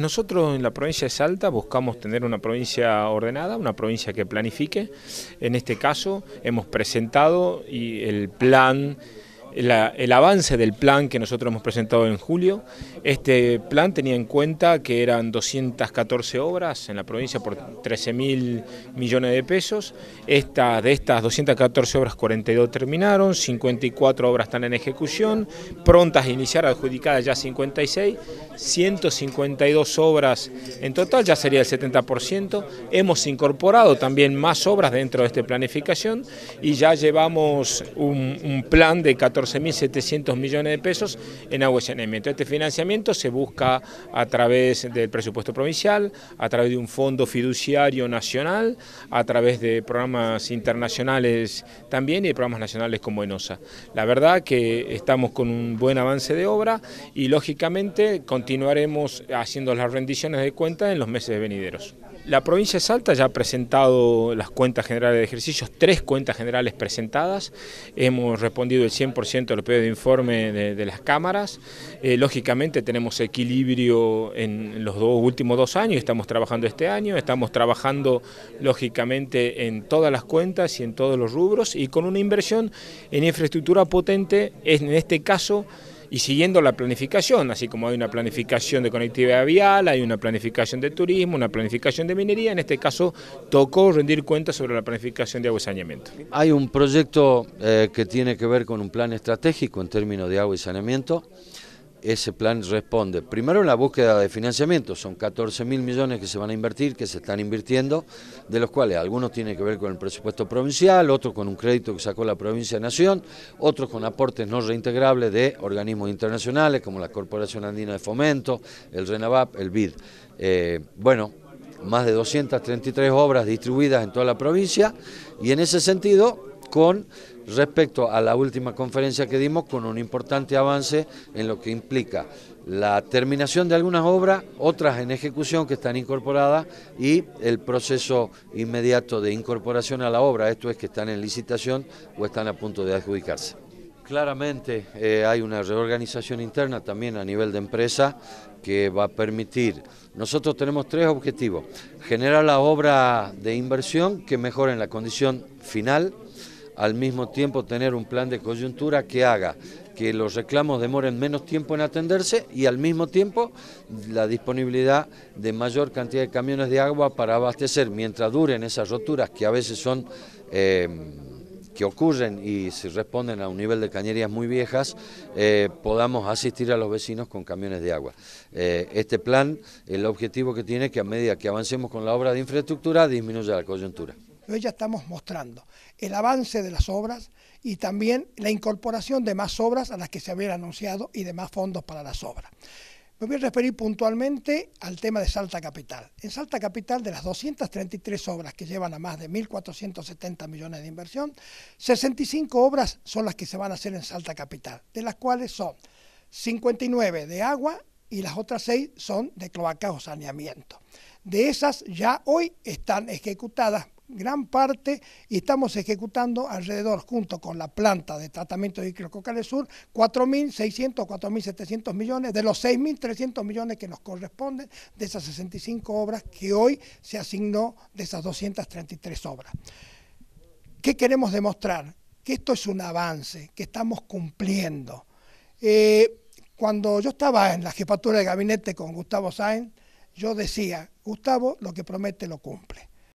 Nosotros en la provincia de Salta buscamos tener una provincia ordenada, una provincia que planifique. En este caso hemos presentado el plan el avance del plan que nosotros hemos presentado en julio. Este plan tenía en cuenta que eran 214 obras en la provincia por 13 mil millones de pesos. Esta, de estas 214 obras, 42 terminaron, 54 obras están en ejecución, prontas a iniciar, adjudicadas ya 56, 152 obras en total, ya sería el 70%. Hemos incorporado también más obras dentro de esta planificación y ya llevamos un, un plan de 14 1700 millones de pesos en agua y saneamiento. Este financiamiento se busca a través del presupuesto provincial, a través de un fondo fiduciario nacional, a través de programas internacionales también y de programas nacionales como ENOSA. La verdad que estamos con un buen avance de obra y lógicamente continuaremos haciendo las rendiciones de cuenta en los meses venideros. La provincia de Salta ya ha presentado las cuentas generales de ejercicios, tres cuentas generales presentadas, hemos respondido el 100% de los de informe de, las cámaras, eh, lógicamente tenemos equilibrio en los dos, últimos dos años, estamos trabajando este año, estamos trabajando lógicamente en todas las cuentas y en todos los rubros y con una inversión en infraestructura potente, en este caso y siguiendo la planificación, así como hay una planificación de conectividad vial, hay una planificación de turismo, una planificación de minería, en este caso tocó rendir cuentas sobre la planificación de agua y saneamiento. Hay un proyecto eh, que tiene que ver con un plan estratégico en términos de agua y saneamiento ese plan responde primero en la búsqueda de financiamiento, son 14 mil millones que se van a invertir, que se están invirtiendo, de los cuales algunos tienen que ver con el presupuesto provincial, otros con un crédito que sacó la provincia de Nación, otros con aportes no reintegrables de organismos internacionales como la Corporación Andina de Fomento, el RENAVAP, el BID. Eh, bueno, más de 233 obras distribuidas en toda la provincia y en ese sentido con respecto a la última conferencia que dimos con un importante avance en lo que implica la terminación de algunas obras, otras en ejecución que están incorporadas y el proceso inmediato de incorporación a la obra, esto es que están en licitación o están a punto de adjudicarse. Claramente eh, hay una reorganización interna también a nivel de empresa que va a permitir, nosotros tenemos tres objetivos, generar la obra de inversión que mejoren la condición final, al mismo tiempo tener un plan de coyuntura que haga que los reclamos demoren menos tiempo en atenderse y al mismo tiempo la disponibilidad de mayor cantidad de camiones de agua para abastecer mientras duren esas roturas que a veces son eh, que ocurren y se responden a un nivel de cañerías muy viejas, eh, podamos asistir a los vecinos con camiones de agua. Eh, este plan, el objetivo que tiene es que a medida que avancemos con la obra de infraestructura, disminuya la coyuntura. Hoy ya estamos mostrando el avance de las obras y también la incorporación de más obras a las que se habían anunciado y de más fondos para las obras. Me voy a referir puntualmente al tema de Salta Capital. En Salta Capital, de las 233 obras que llevan a más de 1.470 millones de inversión, 65 obras son las que se van a hacer en Salta Capital, de las cuales son 59 de agua y las otras 6 son de cloacas o saneamiento. De esas ya hoy están ejecutadas gran parte y estamos ejecutando alrededor, junto con la planta de tratamiento de del sur, 4.600, 4.700 millones de los 6.300 millones que nos corresponden de esas 65 obras que hoy se asignó de esas 233 obras. ¿Qué queremos demostrar? Que esto es un avance, que estamos cumpliendo. Eh, cuando yo estaba en la jefatura de gabinete con Gustavo Sáenz, yo decía, Gustavo lo que promete lo cumple.